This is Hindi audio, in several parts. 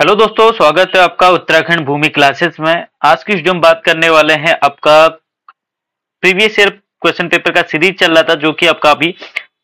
हेलो दोस्तों स्वागत है आपका उत्तराखंड भूमि क्लासेस में आज की वीडियो में बात करने वाले हैं आपका प्रीवियस ईयर क्वेश्चन पेपर का सीरीज चल रहा था जो कि आपका अभी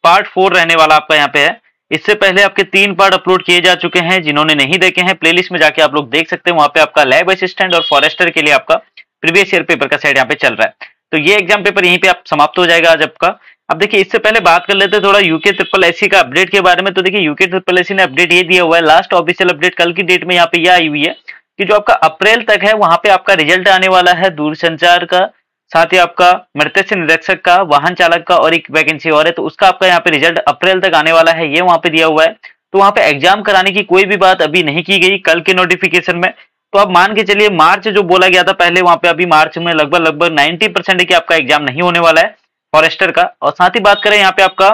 पार्ट फोर रहने वाला आपका यहाँ पे है इससे पहले आपके तीन पार्ट अपलोड किए जा चुके हैं जिन्होंने नहीं देखे हैं प्ले में जाके आप लोग देख सकते हैं वहां पे आपका लैब असिस्टेंट और फॉरेस्टर के लिए आपका प्रीवियस ईयर पेपर का सेट यहाँ पे चल रहा है तो ये एग्जाम पेपर यहीं पे आप समाप्त हो जाएगा आज आपका अब देखिए इससे पहले बात कर लेते हैं थोड़ा यूके ट्रिपल एसी का अपडेट के बारे में तो देखिए यूके ट्रिपल एसी ने अपडेट ये दिया हुआ है लास्ट ऑफिशियल अपडेट कल की डेट में यहाँ पे ये आई हुई है कि जो आपका अप्रैल तक है वहां पे आपका रिजल्ट आने वाला है दूरसंचार का साथ ही आपका मृत्यु निरीक्षक का वाहन चालक का और एक वैकेंसी और है तो उसका आपका यहाँ पे रिजल्ट अप्रैल तक आने वाला है ये वहां पे दिया हुआ है तो वहां पे एग्जाम कराने की कोई भी बात अभी नहीं की गई कल के नोटिफिकेशन में तो आप मान के चलिए मार्च जो बोला गया था पहले वहां पे अभी मार्च में लगभग लगभग नाइन्टी परसेंट की आपका एग्जाम नहीं होने वाला है फॉरेस्टर का और साथ ही बात करें यहाँ पे आपका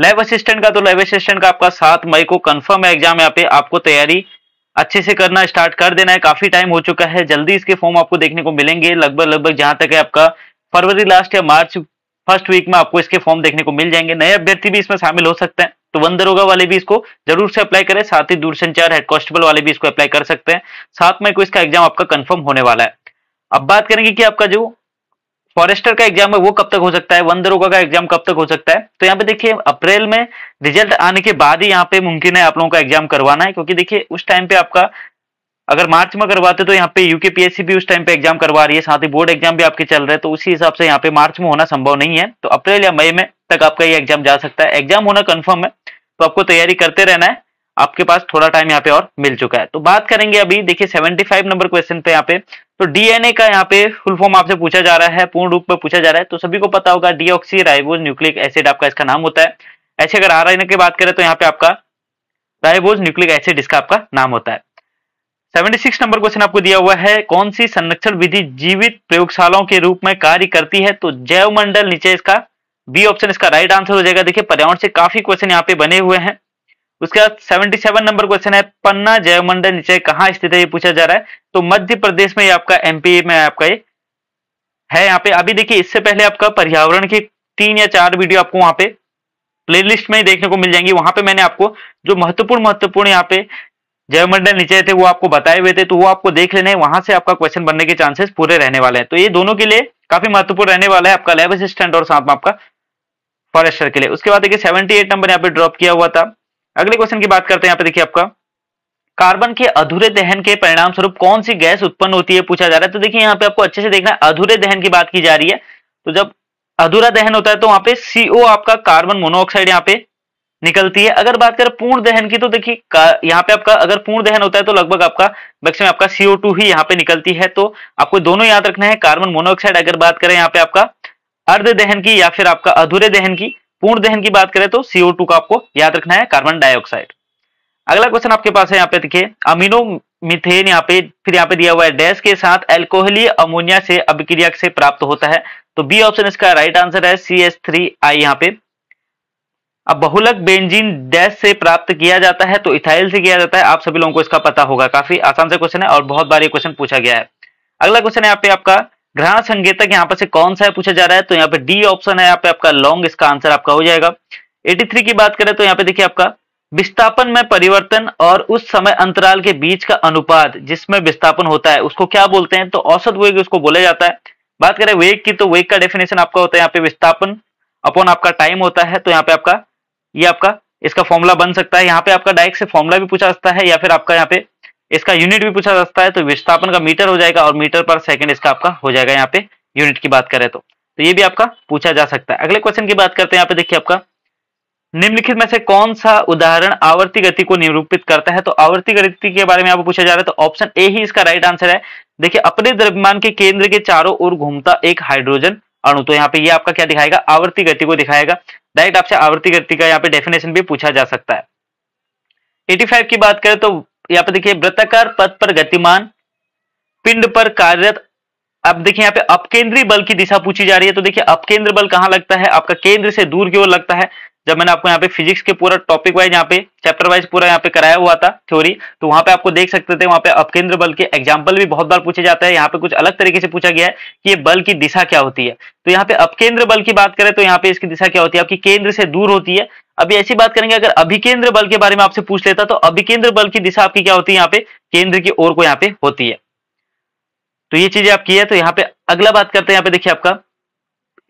लैब असिस्टेंट का तो लैब असिस्टेंट का आपका सात मई को कन्फर्म है एग्जाम यहाँ पे आपको तैयारी अच्छे से करना स्टार्ट कर देना है काफी टाइम हो चुका है जल्दी इसके फॉर्म आपको देखने को मिलेंगे लगभग लगभग जहां तक है आपका फरवरी लास्ट या मार्च फर्स्ट वीक में आपको इसके फॉर्म देखने को मिल जाएंगे नए अभ्यर्थी भी इसमें शामिल हो सकते हैं तो वन दरोगा वाले भी इसको जरूर से अप्लाई करें साथ ही दूरसंचार हेड कॉन्स्टेबल वाले भी इसको अप्लाई कर सकते हैं साथ में को इसका एग्जाम आपका कंफर्म होने वाला है अब बात करेंगे कि आपका जो फॉरेस्टर का एग्जाम है वो कब तक हो सकता है वन दरोगा का एग्जाम कब तक हो सकता है तो यहाँ पे देखिए अप्रैल में रिजल्ट आने के बाद ही यहाँ पे मुमकिन है आप लोगों का एग्जाम करवाना है क्योंकि देखिए उस टाइम पे आपका अगर मार्च में करवाते तो यहाँ पे यूके पीएससी भी उस टाइम पे एग्जाम करवा रही है साथ ही बोर्ड एग्जाम भी आपके चल रहे हैं तो उसी हिसाब से यहाँ पे मार्च में होना संभव नहीं है तो अप्रैल या मई में तक आपका ये एग्जाम जा सकता है एग्जाम होना कन्फर्म है तो आपको तैयारी करते रहना है आपके पास थोड़ा टाइम यहाँ पे और मिल चुका है तो बात करेंगे अभी देखिए 75 नंबर क्वेश्चन पे यहाँ पे तो डीएनए का यहाँ पे फुल फॉर्म आपसे पूछा जा रहा है पूर्ण रूप में पूछा जा रहा है तो सभी को पता होगा डीऑक्सी राइबोज न्यूक्लिक एसिड आपका इसका नाम होता है ऐसे अगर आर की बात करें तो यहाँ पे आपका राइबोज न्यूक्लिक एसिड इसका आपका नाम होता है 76 नंबर क्वेश्चन आपको दिया हुआ है कौन सी संरक्षण विधि जीवित प्रयोगशालाओं के रूप में कार्य करती है तो जैव मंडल नीचे इसका बी ऑप्शन इसका राइट आंसर हो जाएगा देखिए पर्यावरण से काफी क्वेश्चन यहाँ पे बने हुए हैं उसके बाद सेवेंटी सेवन नंबर क्वेश्चन है पन्ना जैवमंडल निचय कहाँ स्थित है ये पूछा जा रहा है तो मध्य प्रदेश में ये आपका एमपी में आपका ये है यहाँ पे अभी देखिए इससे पहले आपका पर्यावरण की तीन या चार वीडियो आपको वहां पे प्लेलिस्ट में देखने को मिल जाएंगी वहां पे मैंने आपको जो महत्वपूर्ण महत्वपूर्ण यहाँ पे जयमंडल नीचे थे वो आपको बताए हुए थे तो वो आपको देख लेने वहां से आपका क्वेश्चन बनने के चांसेस पूरे रहने वाले हैं तो ये दोनों के लिए काफी महत्वपूर्ण रहने वाला है आपका लैब असिस्टेंट और साथ में आपका फॉरेस्टर के लिए उसके बाद देखिए सेवेंटी एट नंबर यहाँ पे ड्रॉप किया हुआ था अगले क्वेश्चन की बात करते हैं यहाँ पे देखिए आपका कार्बन के अधूरे दहन के परिणाम स्वरूप कौन सी गैस उत्पन्न होती है पूछा जा रहा है तो देखिए यहाँ पे आपको अच्छे से देखना है अधूरे दहन की बात की जा रही है तो जब अधूरा दहन होता है तो वहां पे सीओ आपका कार्बन मोनोऑक्साइड यहाँ पे निकलती है अगर बात करें पूर्ण दहन की तो देखिए यहाँ पे आपका अगर पूर्ण दहन होता है तो लगभग आपका मैक्सिमम आपका सीओ ही यहाँ पे निकलती है तो आपको दोनों याद रखना है कार्बन मोनोऑक्साइड अगर बात करें यहाँ पे आपका अर्ध दहन की या फिर आपका अधूरे दहन की पूर्ण दहन की बात करें तो CO2 का आपको याद रखना है कार्बन डाइऑक्साइड अगला क्वेश्चन आपके पास है यहाँ पे देखिए अमीनो मिथेन यहाँ पे फिर यहाँ पे दिया हुआ है डैश के साथ एल्कोहली अमोनिया से अभिक्रिया से प्राप्त होता है तो बी ऑप्शन इसका राइट आंसर है सी एस थ्री आई यहाँ पे अब बहुलक बेंजीन डैश से प्राप्त किया जाता है तो इथाइल से किया जाता है आप सभी लोगों को इसका पता होगा काफी आसान से क्वेश्चन है और बहुत बार ये क्वेश्चन पूछा गया है अगला क्वेश्चन है यहाँ पे आपका ग्रहण संकेतक यहाँ पर से कौन सा है पूछा जा रहा है तो यहाँ पे डी ऑप्शन है यहाँ पे आपका लॉन्ग इसका आंसर आपका हो जाएगा 83 की बात करें तो यहाँ पे देखिए आपका विस्थापन में परिवर्तन और उस समय अंतराल के बीच का अनुपात जिसमें विस्थापन होता है उसको क्या बोलते हैं तो औसत वेग उसको बोला जाता है बात करें वेग की तो वेग का डेफिनेशन आपका होता है यहाँ पे विस्थापन अपॉन आपका टाइम होता है तो यहाँ पे आपका ये आपका इसका फॉर्मूला बन सकता है यहाँ पे आपका डायरेक्ट से फॉर्मूला भी पूछा सकता है या फिर आपका यहाँ पे इसका यूनिट भी पूछा जाता है तो विस्थापन का मीटर हो जाएगा और मीटर पर सेकेंड इसका आपका हो जाएगा यहाँ पे यूनिट की बात करें तो तो ये भी आपका पूछा जा सकता है अगले क्वेश्चन की बात करते हैं यहाँ पे देखिए आपका निम्नलिखित में से कौन सा उदाहरण आवर्ती गति को निरूपित करता है तो आवर्ती गति के बारे में आपको पूछा जा रहा है तो ऑप्शन ए ही इसका राइट आंसर है देखिए अपने द्रव्यमान के केंद्र के चारों ओर घूमता एक हाइड्रोजन अणु तो यहाँ पे ये आपका क्या दिखाएगा आवर्ती गति को दिखाएगा डायरेक्ट आपसे आवर्ती गति का यहाँ पे डेफिनेशन भी पूछा जा सकता है 85 की बात करें तो यहाँ पर देखिए वृत्ताकार पथ पर गतिमान पिंड पर कार्यरत अब देखिए यहाँ पे अपकेंद्रीय बल की दिशा पूछी जा रही है तो देखिए अपकेंद्र बल कहां लगता है आपका केंद्र से दूर की ओर लगता है जब मैंने आपको यहाँ पे फिजिक्स के पूरा टॉपिक वाइज यहाँ पे चैप्टर वाइज पूरा यहाँ पे कराया हुआ था थ्योरी तो वहां पे आपको देख सकते थे वहां पे अपकेंद्र बल के एग्जाम्पल भी बहुत बार पूछे जाता है यहाँ पे कुछ अलग तरीके से पूछा गया है कि ये बल की दिशा क्या होती है तो यहाँ पे अपकेंद्र बल की बात करें तो यहाँ पे इसकी दिशा क्या होती है आपकी केंद्र से दूर होती है अभी ऐसी बात करेंगे अगर अभिकेंद्र बल के बारे में आपसे पूछ लेता तो अभिकेंद्र बल की दिशा आपकी क्या होती है यहाँ पे केंद्र की ओर को यहाँ पे होती है तो ये चीजें आप की है तो यहाँ पे अगला बात करते हैं यहाँ पे देखिए आपका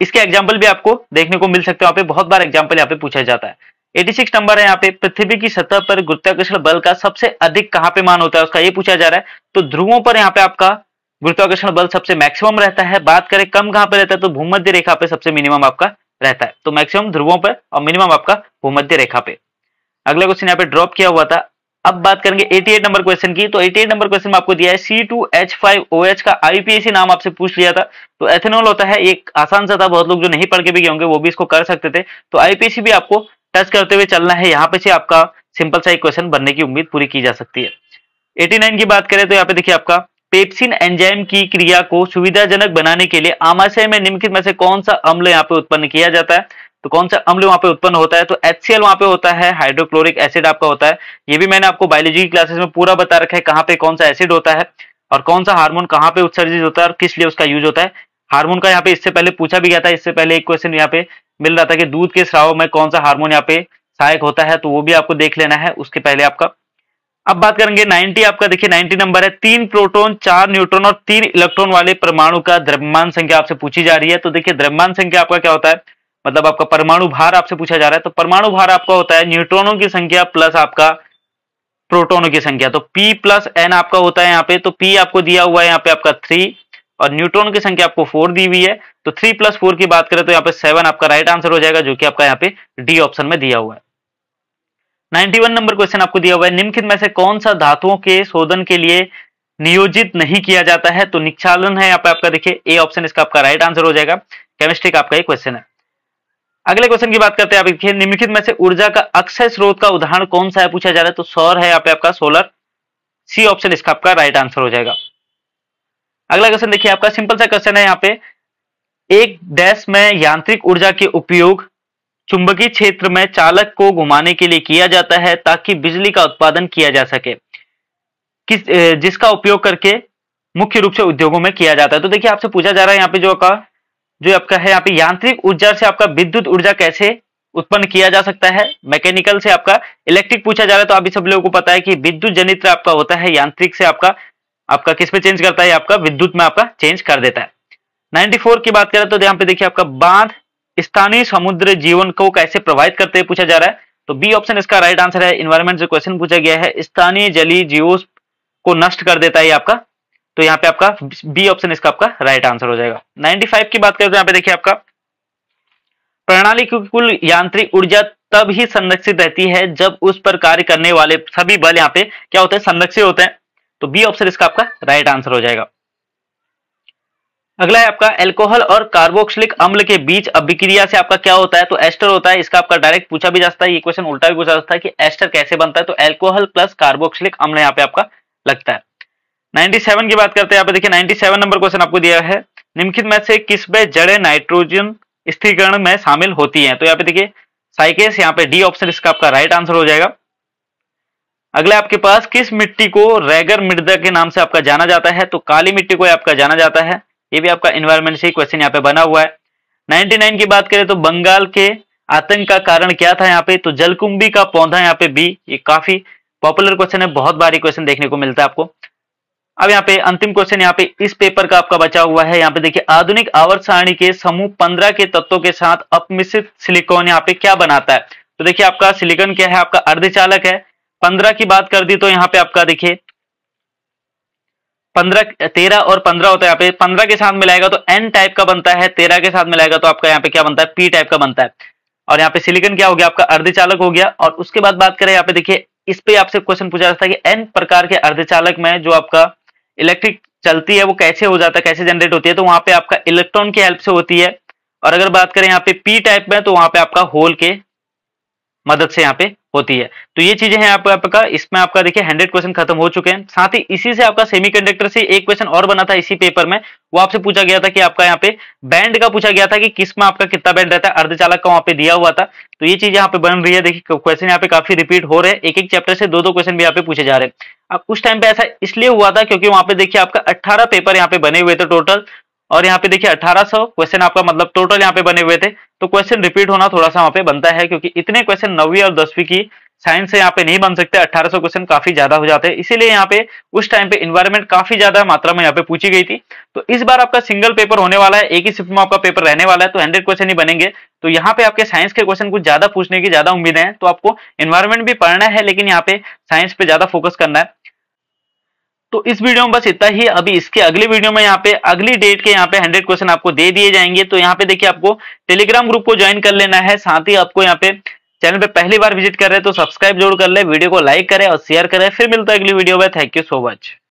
इसके एग्जाम्पल भी आपको देखने को मिल सकते हैं पे बहुत बार एग्जाम्पल यहाँ पे पूछा जाता है 86 नंबर है यहाँ पे पृथ्वी की सतह पर गुरुत्वाकर्षण बल का सबसे अधिक कहाँ पे मान होता है उसका ये पूछा जा रहा है तो ध्रुवों पर यहाँ पे आपका गुरुत्वाकर्षण बल सबसे मैक्सिमम रहता है बात करें कम कहाँ पे रहता है तो भूमध्य रेखा पे सबसे मिनिमम आपका रहता है तो मैक्सिमम ध्रुवों पर और मिनिमम आपका भूमध्य रेखा पे अगला क्वेश्चन यहाँ पे ड्रॉप किया हुआ था अब बात करेंगे 88 नंबर क्वेश्चन की तो 88 नंबर क्वेश्चन में आपको दिया है एच का आईपीएसी नाम आपसे पूछ लिया था तो एथेनॉल होता है एक आसान सा था बहुत लोग जो नहीं पढ़ के भी गए होंगे वो भी इसको कर सकते थे तो आईपीएसी भी आपको टच करते हुए चलना है यहाँ पे से आपका सिंपल सा एक क्वेश्चन बनने की उम्मीद पूरी की जा सकती है नाइन की बात करें तो यहाँ पे देखिए आपका पेप्सिन एंजाइम की क्रिया को सुविधाजनक बनाने के लिए आमाशय में निम्नलिखित में से कौन सा अम्ल यहाँ पे उत्पन्न किया जाता है तो कौन सा अम्ल वहां पे उत्पन्न होता है तो एच वहां पे होता है हाइड्रोक्लोरिक एसिड आपका होता है ये भी मैंने आपको बायोलॉजी की क्लासेस में पूरा बता रखा है कहाँ पे कौन सा एसिड होता है और कौन सा हार्मोन कहाँ पे उत्सर्जित होता है और किस लिए उसका यूज होता है हार्मोन का यहाँ पे इससे पहले पूछा भी गया था इससे पहले एक क्वेश्चन यहाँ पे मिल रहा था कि दूध के श्राव में कौन सा हार्मोन यहाँ पे सहायक होता है तो वो भी आपको देख लेना है उसके पहले आपका अब बात करेंगे 90 आपका देखिए 90 नंबर है तीन प्रोटॉन चार न्यूट्रॉन और तीन इलेक्ट्रॉन वाले परमाणु का द्रव्यमान संख्या आपसे पूछी जा रही है तो देखिए द्रव्यमान संख्या आपका क्या होता है मतलब आपका परमाणु भार आपसे पूछा जा रहा है तो परमाणु भार आपका होता है न्यूट्रॉनों की संख्या प्लस आपका प्रोटोनों की संख्या तो P प्लस एन आपका होता है यहाँ पे तो P आपको दिया हुआ है यहाँ पे आपका थ्री और न्यूट्रॉन की संख्या आपको फोर दी हुई है तो थ्री प्लस फोर की बात करें तो यहाँ पे सेवन आपका राइट आंसर हो जाएगा जो कि आपका यहाँ पे डी ऑप्शन में दिया हुआ है 91 नंबर क्वेश्चन आपको दिया हुआ है निम्नलिखित में से कौन सा धातुओं के शोधन के लिए नियोजित नहीं किया जाता है तो निक्षालन है यहाँ पे आपका देखिए ए ऑप्शन इसका आपका राइट आंसर हो जाएगा केमिस्ट्री का आपका ये क्वेश्चन है अगले क्वेश्चन की बात करते हैं आप देखिए निम्नलिखित में से ऊर्जा का अक्षय स्रोत का उदाहरण कौन सा है पूछा जा रहा है तो सौर है यहाँ पे आपका सोलर सी ऑप्शन इसका आपका राइट आंसर हो जाएगा अगला क्वेश्चन देखिए आपका सिंपल सा क्वेश्चन है यहाँ पे एक देश में यांत्रिक ऊर्जा के उपयोग चुंबकीय क्षेत्र में चालक को घुमाने के लिए किया जाता है ताकि बिजली का उत्पादन किया जा सके किस जिसका उपयोग करके मुख्य रूप से उद्योगों में किया जाता है तो देखिए आपसे पूछा जा रहा है यहाँ पे जो का जो आपका है यहाँ पे यांत्रिक ऊर्जा से आपका विद्युत ऊर्जा कैसे उत्पन्न किया जा सकता है मैकेनिकल से आपका इलेक्ट्रिक पूछा जा रहा है तो अभी सब लोगों को पता है कि विद्युत जनित्र आपका होता है यांत्रिक से आपका आपका किस पे चेंज करता है आपका विद्युत में आपका चेंज कर देता है 94 की बात करें तो यहाँ पे देखिए आपका बांध स्थानीय समुद्र जीवन को कैसे प्रभावित करते हुए पूछा जा रहा है तो बी ऑप्शन इसका राइट आंसर है इन्वायरमेंट से क्वेश्चन पूछा गया है स्थानीय जली जीव को नष्ट कर देता है आपका तो यहाँ पे आपका बी ऑप्शन इसका आपका राइट आंसर हो जाएगा 95 की बात करें तो यहाँ पे देखिए आपका प्रणाली की कुल यांत्रिक ऊर्जा तब ही संरक्षित रहती है जब उस पर कार्य करने वाले सभी बल यहाँ पे क्या होते हैं संरक्षित होते हैं तो बी ऑप्शन इसका आपका राइट आंसर हो जाएगा अगला है आपका एल्कोहल और कार्बोक्सिलिक अम्ल के बीच अभिक्रिया से आपका क्या होता है तो एस्टर होता है इसका आपका डायरेक्ट पूछा भी जाता है ये क्वेश्चन उल्टा भी पूछा जाता है कि एस्टर कैसे बनता है तो एल्कोहल प्लस कार्बोक्सिलिक अम्ल यहाँ पे आपका लगता है 97 की बात करते हैं पे देखिए 97 नंबर क्वेश्चन आपको दिया है निम्नलिखित में से किस में जड़े नाइट्रोजन स्थिरीकरण में शामिल होती हैं तो यहाँ पे देखिए साइकेस यहाँ पे डी ऑप्शन इसका आपका राइट आंसर हो जाएगा अगले आपके पास किस मिट्टी को रेगर मृदा के नाम से आपका जाना जाता है तो काली मिट्टी को आपका जाना जाता है ये भी आपका इन्वायरमेंट से क्वेश्चन यहाँ पे बना हुआ है नाइन की बात करें तो बंगाल के आतंक का कारण क्या था यहाँ पे तो जलकुंभी का पौधा यहाँ पे बी ये काफी पॉपुलर क्वेश्चन है बहुत बारी क्वेश्चन देखने को मिलता है आपको अब यहाँ पे अंतिम क्वेश्चन यहाँ पे इस पेपर का आपका बचा हुआ है यहाँ पे देखिए आधुनिक आवर्त सारणी के समूह पंद्रह के तत्वों के साथ अपमिश्रित सिलिकॉन यहाँ पे क्या बनाता है तो देखिए आपका सिलिकॉन क्या है आपका अर्धचालक है पंद्रह की बात कर दी तो यहाँ पे आपका देखिए पंद्रह तेरह और पंद्रह होता है यहाँ पे पंद्रह के साथ मिलाएगा तो एन टाइप का बनता है तेरह के साथ मिलाएगा तो आपका यहाँ पे क्या बनता है पी टाइप का बनता है और यहाँ पे सिलिकन क्या हो गया आपका अर्धचालक हो गया और उसके बाद बात करें यहाँ पे देखिए इस पे आपसे क्वेश्चन पूछा जाता है कि एन प्रकार के अर्धचालक में जो आपका इलेक्ट्रिक चलती है वो कैसे हो जाता है कैसे जनरेट होती है तो वहां पे आपका इलेक्ट्रॉन की हेल्प से होती है और अगर बात करें यहाँ पे पी टाइप में तो वहां पे आपका होल के मदद से यहाँ पे होती है तो ये चीजें हैं आप, आपका इसमें आपका देखिए हंड्रेड क्वेश्चन खत्म हो चुके हैं साथ ही इसी से आपका सेमीकंडक्टर से एक क्वेश्चन और बना था इसी पेपर में वो आपसे पूछा गया था कि आपका यहाँ पे बैंड का पूछा गया था कि किस में आपका कितना बैंड रहता है अर्धचालक का वहां पे दिया हुआ था तो ये चीज यहाँ पे बन रही है देखिए क्वेश्चन यहाँ पे काफी रिपीट हो रहे हैं एक एक चैप्टर से दो दो क्वेश्चन भी यहाँ पे पूछे जा रहे हैं अब उस टाइम पे ऐसा इसलिए हुआ था क्योंकि वहां पे देखिए आपका 18 पेपर यहाँ पे बने हुए थे टोटल और यहाँ पे देखिए 1800 क्वेश्चन आपका मतलब टोटल यहाँ पे बने हुए थे तो क्वेश्चन रिपीट होना थोड़ा सा वहाँ पे बनता है क्योंकि इतने क्वेश्चन नवी और दसवीं की साइंस से यहाँ पे नहीं बन सकते 1800 क्वेश्चन काफी ज्यादा हो जाते हैं इसीलिए यहाँ पे उस टाइम पे इन्वायरमेंट काफी ज्यादा मात्रा में यहाँ पे पूछी गई थी तो इस बार आपका सिंगल पेपर होने वाला है एक ही शिफ्ट में आपका पेपर रहने वाला है तो हंड्रेड क्वेश्चन ही बनेंगे तो यहाँ पे आपके साइंस के क्वेश्चन कुछ ज्यादा पूछने की ज्यादा उम्मीद है तो आपको इन्वायरमेंट भी पढ़ना है लेकिन यहाँ पे साइंस पे ज्यादा फोकस करना है तो इस वीडियो में बस इतना ही अभी इसके अगले वीडियो में यहाँ पे अगली डेट के यहाँ पे 100 क्वेश्चन आपको दे दिए जाएंगे तो यहाँ पे देखिए आपको टेलीग्राम ग्रुप को ज्वाइन कर लेना है साथ ही आपको यहाँ पे चैनल पे पहली बार विजिट कर रहे हैं तो सब्सक्राइब जरूर कर ले वीडियो को लाइक करें और शेयर करें फिर मिलता है अगली वीडियो में थैंक यू सो मच